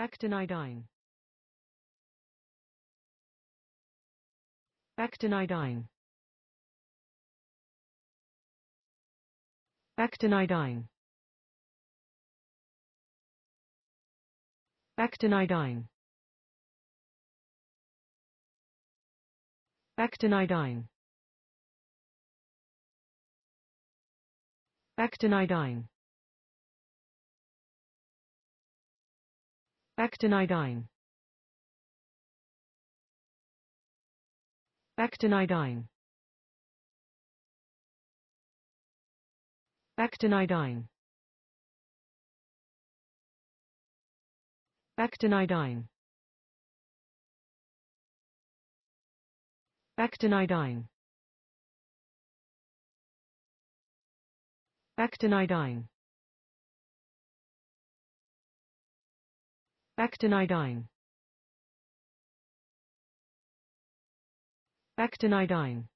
Actinidine. Actinidine. Actinidine. Actinidine. Actinidine. Actinidine. Actinidine. Actinidine. Actinidine. Actinidine. Actinidine. Actinidine. Actinidine. Actinidine.